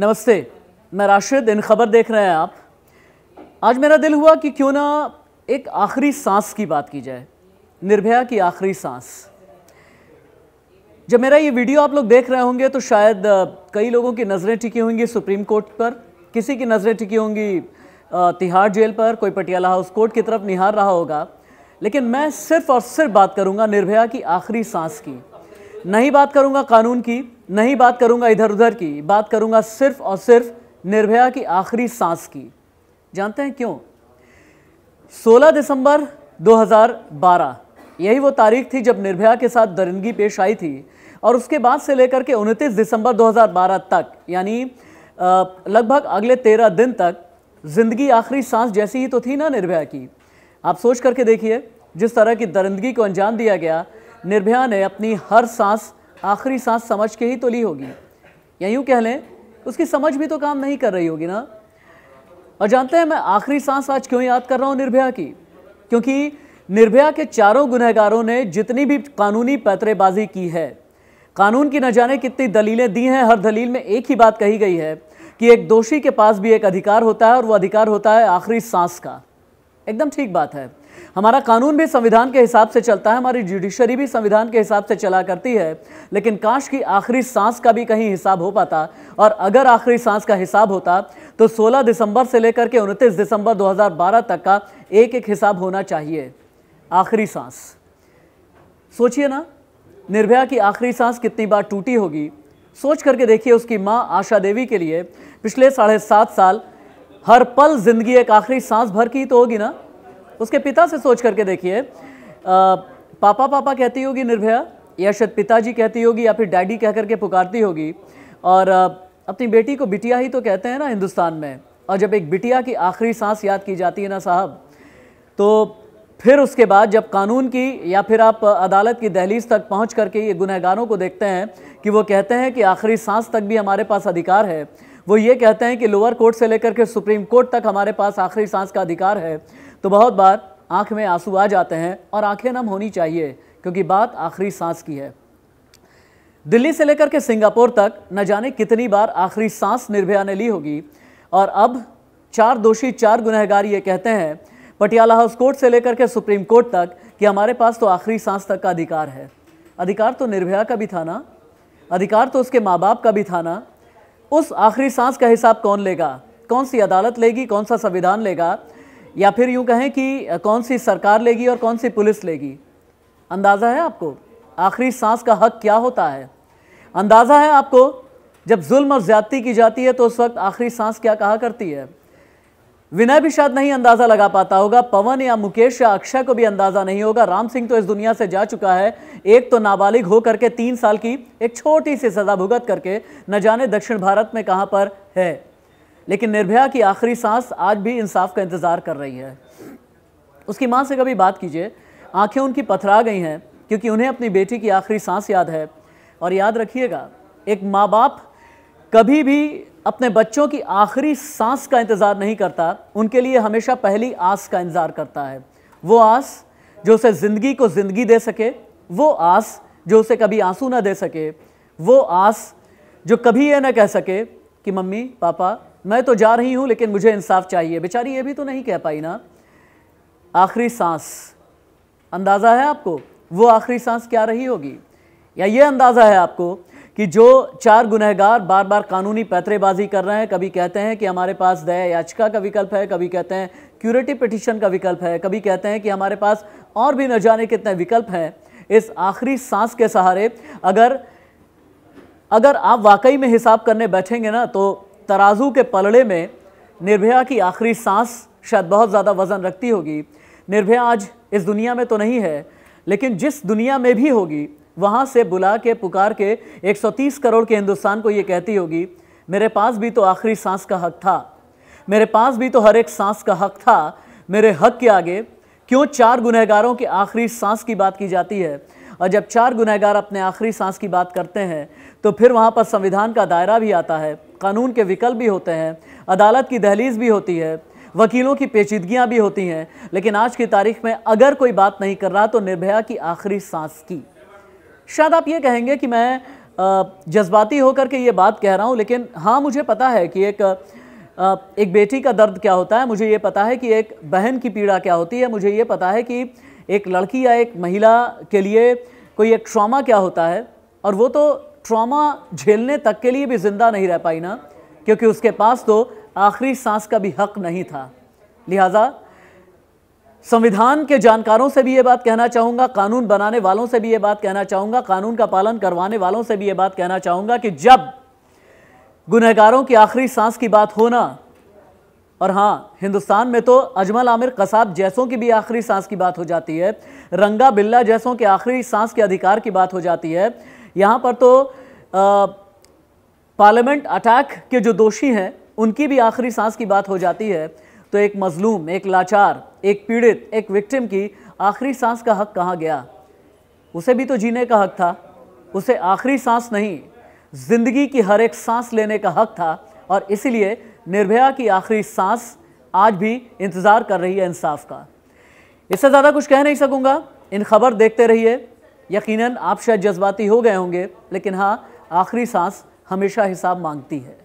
नमस्ते मैं राशिद इन खबर देख रहे हैं आप आज मेरा दिल हुआ कि क्यों ना एक आखिरी सांस की बात की जाए निर्भया की आखिरी सांस जब मेरा ये वीडियो आप लोग देख रहे होंगे तो शायद कई लोगों की नज़रें टिकी होंगी सुप्रीम कोर्ट पर किसी की नज़रें टिकी होंगी तिहाड़ जेल पर कोई पटियाला हाउस कोर्ट की तरफ निहार रहा होगा लेकिन मैं सिर्फ और सिर्फ बात करूँगा निर्भया की आखिरी सांस की नहीं बात करूँगा कानून की नहीं बात करूंगा इधर उधर की बात करूंगा सिर्फ और सिर्फ निर्भया की आखिरी सांस की जानते हैं क्यों 16 दिसंबर 2012 यही वो तारीख थी जब निर्भया के साथ दरिंदगी पेश आई थी और उसके बाद से लेकर के उनतीस दिसंबर 2012 तक यानी लगभग अगले तेरह दिन तक ज़िंदगी आखिरी सांस जैसी ही तो थी ना निर्भया की आप सोच करके देखिए जिस तरह की दरिंदगी को अंजाम दिया गया निर्भया ने अपनी हर सांस आखिरी सांस समझ के ही तो ली होगी या यूँ कह लें उसकी समझ भी तो काम नहीं कर रही होगी ना और जानते हैं मैं आखिरी सांस आज क्यों याद कर रहा हूँ निर्भया की क्योंकि निर्भया के चारों गुनहगारों ने जितनी भी कानूनी पैतरेबाजी की है कानून की न जाने कितनी दलीलें दी हैं हर दलील में एक ही बात कही गई है कि एक दोषी के पास भी एक अधिकार होता है और वो अधिकार होता है आखिरी सांस का एकदम ठीक बात है हमारा कानून भी संविधान के हिसाब से चलता है हमारी जुडिशरी भी संविधान के हिसाब से चला करती है लेकिन काश की आखिरी सांस का भी कहीं हिसाब हो पाता और अगर आखिरी सांस का हिसाब होता तो 16 दिसंबर से लेकर के 29 दिसंबर 2012 तक का एक एक हिसाब होना चाहिए आखिरी सांस सोचिए ना निर्भया की आखिरी सांस कितनी बार टूटी होगी सोच करके देखिए उसकी माँ आशा देवी के लिए पिछले साढ़े सात साल हर पल जिंदगी एक आखिरी सांस भर की तो होगी ना उसके पिता से सोच करके देखिए पापा पापा कहती होगी निर्भया या शायद पिताजी कहती होगी या फिर डैडी कह करके पुकारती होगी और अपनी बेटी को बिटिया ही तो कहते हैं ना हिंदुस्तान में और जब एक बिटिया की आखिरी सांस याद की जाती है ना साहब तो फिर उसके बाद जब कानून की या फिर आप अदालत की दहलीज तक पहुंच करके ये गुनहगारों को देखते हैं कि वो कहते हैं कि आखिरी सांस तक भी हमारे पास अधिकार है वो ये कहते हैं कि लोअर कोर्ट से लेकर के सुप्रीम कोर्ट तक हमारे पास आखिरी सांस का अधिकार है तो बहुत बार आंख में आंसू आ जाते हैं और आंखें नम होनी चाहिए क्योंकि बात आखिरी सांस की है दिल्ली से लेकर के सिंगापुर तक न जाने कितनी बार आखिरी सांस निर्भया ने ली होगी और अब चार दोषी चार गुनहगार ये कहते हैं पटियाला हाउस कोर्ट से लेकर के सुप्रीम कोर्ट तक कि हमारे पास तो आखिरी सांस तक का अधिकार है अधिकार तो निर्भया का भी था ना अधिकार तो उसके माँ बाप का भी था ना उस आखिरी सांस का हिसाब कौन लेगा कौन सी अदालत लेगी कौन सा संविधान लेगा या फिर यूं कहें कि कौन सी सरकार लेगी और कौन सी पुलिस लेगी अंदाज़ा है आपको आखिरी सांस का हक क्या होता है अंदाज़ा है आपको जब जुल्म और ज़्यादती की जाती है तो उस वक्त आखिरी सांस क्या कहा करती है विनय भी शायद नहीं अंदाज़ा लगा पाता होगा पवन या मुकेश या अक्षय को भी अंदाज़ा नहीं होगा राम सिंह तो इस दुनिया से जा चुका है एक तो नाबालिग हो करके तीन साल की एक छोटी सी सज़ा भुगत करके न जाने दक्षिण भारत में कहां पर है लेकिन निर्भया की आखिरी सांस आज भी इंसाफ का इंतज़ार कर रही है उसकी माँ से कभी बात कीजिए आंखें उनकी पथरा गई हैं क्योंकि उन्हें अपनी बेटी की आखिरी सांस याद है और याद रखिएगा एक माँ बाप कभी भी अपने बच्चों की आखिरी सांस का इंतज़ार नहीं करता उनके लिए हमेशा पहली आस का इंतज़ार करता है वो आस जो उसे ज़िंदगी को ज़िंदगी दे सके वो आस जो उसे कभी आंसू ना दे सके वो आस जो कभी ये ना कह सके कि मम्मी पापा मैं तो जा रही हूँ लेकिन मुझे इंसाफ चाहिए बेचारी ये भी तो नहीं कह पाई ना आखिरी सांस अंदाज़ा है आपको वो आखिरी सांस क्या रही होगी या ये अंदाज़ा है आपको कि जो चार गुनहगार बार बार कानूनी पैतरेबाजी कर रहे हैं कभी कहते हैं कि हमारे पास दया याचिका का विकल्प है कभी कहते हैं क्यूरेटिव पिटिशन का विकल्प है कभी कहते हैं कि हमारे पास और भी न जाने कितने विकल्प हैं इस आखिरी सांस के सहारे अगर अगर आप वाकई में हिसाब करने बैठेंगे ना तो तराजू के पलड़े में निर्भया की आखिरी सांस शायद बहुत ज़्यादा वज़न रखती होगी निर्भया आज इस दुनिया में तो नहीं है लेकिन जिस दुनिया में भी होगी वहाँ से बुला के पुकार के 130 करोड़ के हिंदुस्तान को ये कहती होगी मेरे पास भी तो आखिरी सांस का हक था मेरे पास भी तो हर एक सांस का हक था मेरे हक के आगे क्यों चार गुनहगारों के आखिरी सांस की बात की जाती है और जब चार गुनहगार अपने आखिरी सांस की बात करते हैं तो फिर वहाँ पर संविधान का दायरा भी आता है कानून के विकल्प भी होते हैं अदालत की दहलीज भी होती है वकीलों की पेचीदगियाँ भी होती हैं लेकिन आज की तारीख में अगर कोई बात नहीं कर रहा तो निर्भया की आखिरी सांस की शायद आप ये कहेंगे कि मैं जज्बाती होकर के ये बात कह रहा हूँ लेकिन हाँ मुझे पता है कि एक एक बेटी का दर्द क्या होता है मुझे ये पता है कि एक बहन की पीड़ा क्या होती है मुझे ये पता है कि एक लड़की या एक महिला के लिए कोई एक ट्रामा क्या होता है और वो तो ट्रामा झेलने तक के लिए भी ज़िंदा नहीं रह पाई ना क्योंकि उसके पास तो आखिरी सांस का भी हक नहीं था लिहाजा संविधान के जानकारों से भी ये बात कहना चाहूंगा कानून बनाने वालों से भी ये बात कहना चाहूंगा कानून का पालन करवाने वालों से भी ये बात कहना चाहूंगा कि जब गुनहगारों की आखिरी सांस की बात होना और हाँ हिंदुस्तान में तो अजमल आमिर कसाब जैसों की भी आखिरी सांस की बात हो जाती है रंगा बिल्ला जैसों के आखिरी सांस के अधिकार की बात हो जाती है यहाँ पर तो पार्लियामेंट अटैक के जो दोषी हैं उनकी भी आखिरी सांस की बात हो जाती है तो एक मजलूम एक लाचार एक पीड़ित एक विक्टिम की आखिरी सांस का हक कहाँ गया उसे भी तो जीने का हक था उसे आखिरी सांस नहीं जिंदगी की हर एक सांस लेने का हक था और इसीलिए निर्भया की आखिरी सांस आज भी इंतज़ार कर रही है इंसाफ का इससे ज़्यादा कुछ कह नहीं सकूँगा इन खबर देखते रहिए यकीनन आप शायद जज्बाती हो गए होंगे लेकिन हाँ आखिरी सांस हमेशा हिसाब मांगती है